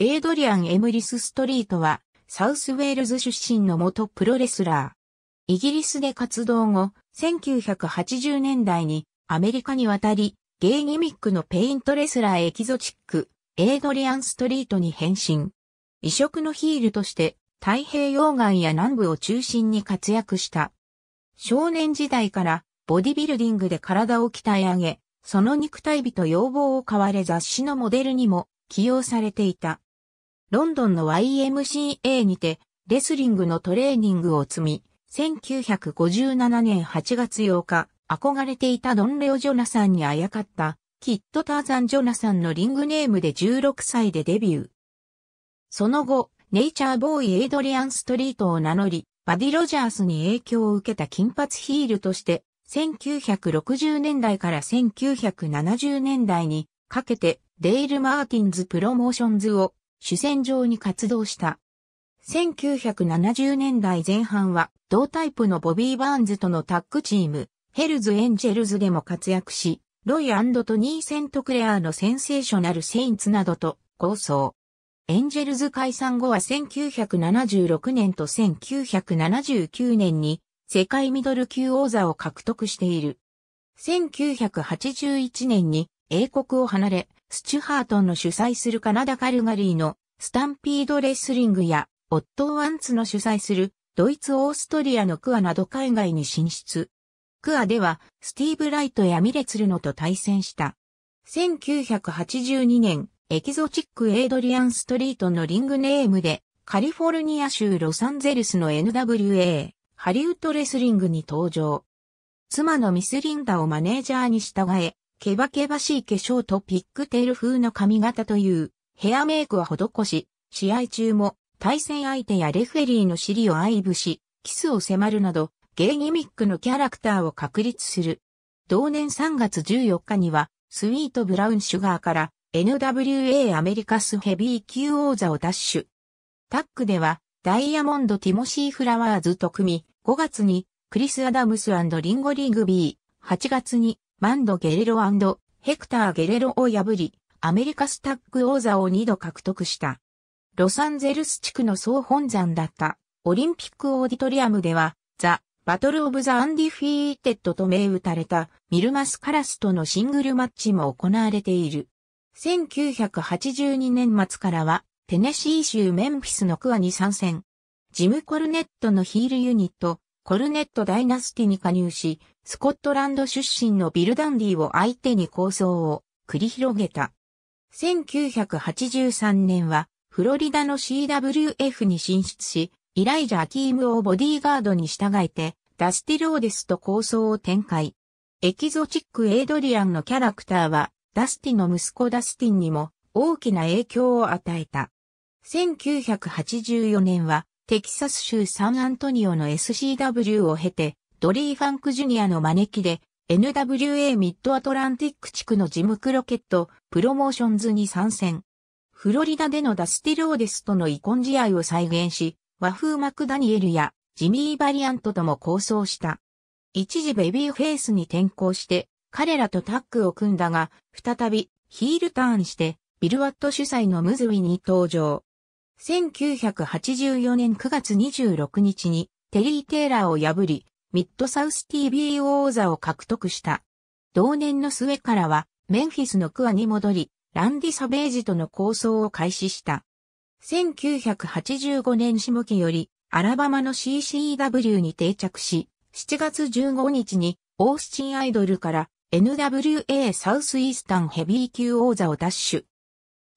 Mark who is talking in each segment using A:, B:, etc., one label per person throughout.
A: エイドリアン・エムリス・ストリートは、サウスウェールズ出身の元プロレスラー。イギリスで活動後、1980年代にアメリカに渡り、ゲイギミックのペイントレスラーエキゾチック、エイドリアン・ストリートに変身。異色のヒールとして、太平洋岸や南部を中心に活躍した。少年時代からボディビルディングで体を鍛え上げ、その肉体美と要望を買われ雑誌のモデルにも起用されていた。ロンドンの YMCA にて、レスリングのトレーニングを積み、1957年8月8日、憧れていたドンレオ・ジョナサンにあやかった、キッド・ターザン・ジョナサンのリングネームで16歳でデビュー。その後、ネイチャーボーイ・エイドリアン・ストリートを名乗り、バディ・ロジャースに影響を受けた金髪ヒールとして、1960年代から1970年代にかけてデイル・マーティンズ・プロモーションズを主戦場に活動した。1970年代前半は同タイプのボビー・バーンズとのタッグチーム、ヘルズ・エンジェルズでも活躍し、ロイトニー・セントクレアのセンセーショナル・セインツなどと構想。エンジェルズ解散後は1976年と1979年に世界ミドル級王座を獲得している。1981年に英国を離れ、スチュハートンの主催するカナダ・カルガリーのスタンピードレスリングや、オットー・ワンツの主催するドイツ・オーストリアのクアなど海外に進出。クアでは、スティーブ・ライトやミレツルノと対戦した。1982年、エキゾチック・エイドリアン・ストリートのリングネームで、カリフォルニア州ロサンゼルスの NWA、ハリウッドレスリングに登場。妻のミス・リンダをマネージャーに従え、ケバケバしい化粧とピックテール風の髪型というヘアメイクは施し、試合中も対戦相手やレフェリーの尻を愛撫し、キスを迫るなど、ゲイギミックのキャラクターを確立する。同年3月14日には、スイート・ブラウン・シュガーから NWA アメリカスヘビー級王座を奪取。タッグでは、ダイヤモンド・ティモシー・フラワーズと組み、5月に、クリス・アダムスリンゴ・リグビー、8月に、マンド・ゲレロヘクター・ゲレロを破り、アメリカスタッグ王座を2度獲得した。ロサンゼルス地区の総本山だったオリンピックオーディトリアムでは、ザ・バトル・オブ・ザ・アンディフィーテッドと銘打たれたミルマス・カラスとのシングルマッチも行われている。1982年末からはテネシー州メンフィスのクアに参戦。ジム・コルネットのヒールユニットコルネットダイナスティに加入し、スコットランド出身のビルダンディを相手に構想を繰り広げた。1983年は、フロリダの CWF に進出し、イライジャ・アキームをボディーガードに従えて、ダスティローデスと構想を展開。エキゾチック・エイドリアンのキャラクターは、ダスティの息子ダスティンにも大きな影響を与えた。1984年は、テキサス州サンアントニオの SCW を経て、ドリー・ファンク・ジュニアの招きで、NWA ミッドアトランティック地区のジム・クロケット、プロモーションズに参戦。フロリダでのダスティローデスとの遺恨試合を再現し、和風マクダニエルやジミー・バリアントとも構想した。一時ベビーフェイスに転向して、彼らとタッグを組んだが、再びヒールターンして、ビルワット主催のムズウィに登場。1984年9月26日にテリー・テイラーを破り、ミッドサウス t v 王座を獲得した。同年の末からは、メンフィスのクアに戻り、ランディ・サベージとの構想を開始した。1985年下期より、アラバマの CCW に定着し、7月15日に、オースチンアイドルから NWA サウスイースタンヘビー級王座を奪取。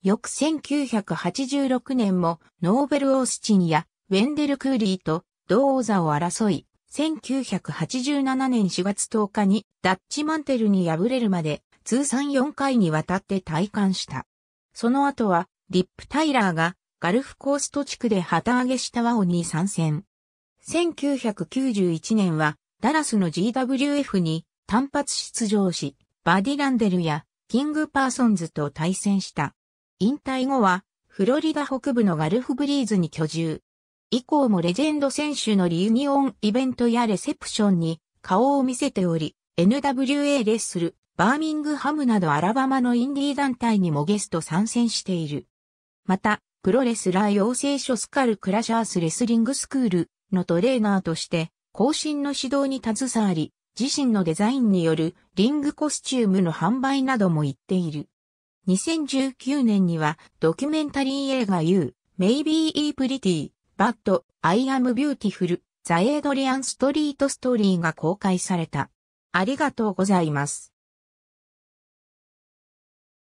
A: 翌1986年もノーベル・オースチンやウェンデル・クーリーと同王座を争い、1987年4月10日にダッチマンテルに敗れるまで通算4回にわたって退官した。その後はリップ・タイラーがガルフコースト地区で旗揚げしたワオに参戦。1991年はダラスの GWF に単発出場し、バディランデルやキングパーソンズと対戦した。引退後は、フロリダ北部のガルフブリーズに居住。以降もレジェンド選手のリユニオンイベントやレセプションに顔を見せており、NWA レッスル、バーミングハムなどアラバマのインディー団体にもゲスト参戦している。また、プロレスラー養成所スカルクラシャースレスリングスクールのトレーナーとして、更新の指導に携わり、自身のデザインによるリングコスチュームの販売なども行っている。2019年にはドキュメンタリー映画 You, Maybe E Pretty, But, I Am Beautiful, The Adrian Street Story が公開された。ありがとうございます。